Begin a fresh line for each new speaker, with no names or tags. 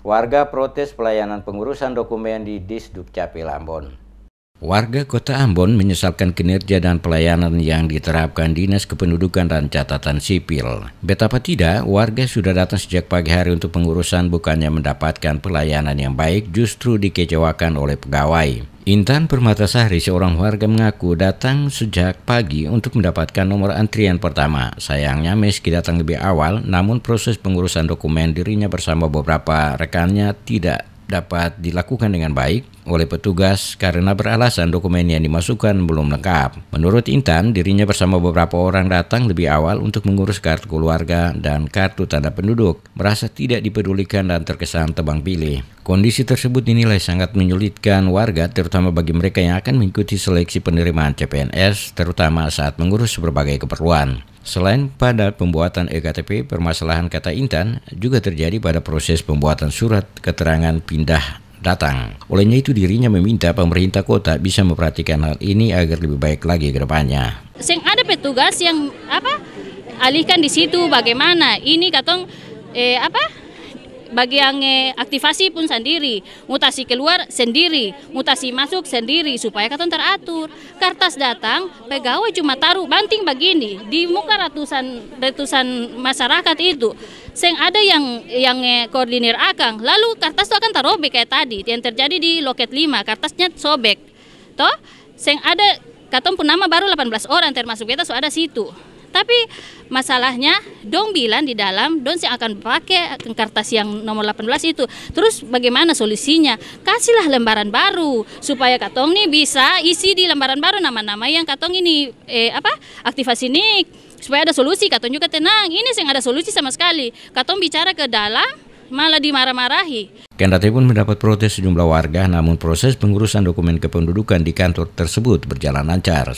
Warga protes pelayanan pengurusan dokumen di Disduk Capil Ambon. Warga kota Ambon menyesalkan kinerja dan pelayanan yang diterapkan Dinas Kependudukan dan Catatan Sipil. Betapa tidak, warga sudah datang sejak pagi hari untuk pengurusan bukannya mendapatkan pelayanan yang baik justru dikecewakan oleh pegawai. Intan Permatasari, seorang warga mengaku datang sejak pagi untuk mendapatkan nomor antrian pertama. Sayangnya meski datang lebih awal, namun proses pengurusan dokumen dirinya bersama beberapa rekannya tidak dapat dilakukan dengan baik oleh petugas karena beralasan dokumen yang dimasukkan belum lengkap. Menurut Intan, dirinya bersama beberapa orang datang lebih awal untuk mengurus kartu keluarga dan kartu tanda penduduk, merasa tidak dipedulikan dan terkesan tebang pilih. Kondisi tersebut dinilai sangat menyulitkan warga terutama bagi mereka yang akan mengikuti seleksi penerimaan CPNS terutama saat mengurus berbagai keperluan. Selain pada pembuatan EKTP, permasalahan kata intan juga terjadi pada proses pembuatan surat keterangan pindah datang. Olehnya itu dirinya meminta pemerintah kota bisa memperhatikan hal ini agar lebih baik lagi ke depannya.
Sing ada petugas yang apa alihkan di situ bagaimana? Ini katong eh apa bagi yang aktivasi pun sendiri, mutasi keluar sendiri, mutasi masuk sendiri supaya kata teratur. Kertas datang, pegawai cuma taruh banting begini di muka ratusan ratusan masyarakat itu. Seng ada yang yang koordinir akang, lalu kertas itu akan terobek kayak tadi yang terjadi di loket 5, kertasnya sobek. Toh, seng ada katong pun nama baru 18 orang termasuk kita so ada situ. Tapi masalahnya dong bilang di dalam dong sih akan pakai kertas yang nomor 18 itu. Terus bagaimana solusinya? Kasihlah lembaran baru supaya katong nih bisa isi di lembaran baru nama-nama yang katong ini eh, apa aktivasi nik supaya ada solusi katong juga tenang ini yang ada solusi sama sekali katong bicara ke dalam malah dimarah-marahi.
Kendati pun mendapat protes sejumlah warga, namun proses pengurusan dokumen kependudukan di kantor tersebut berjalan lancar.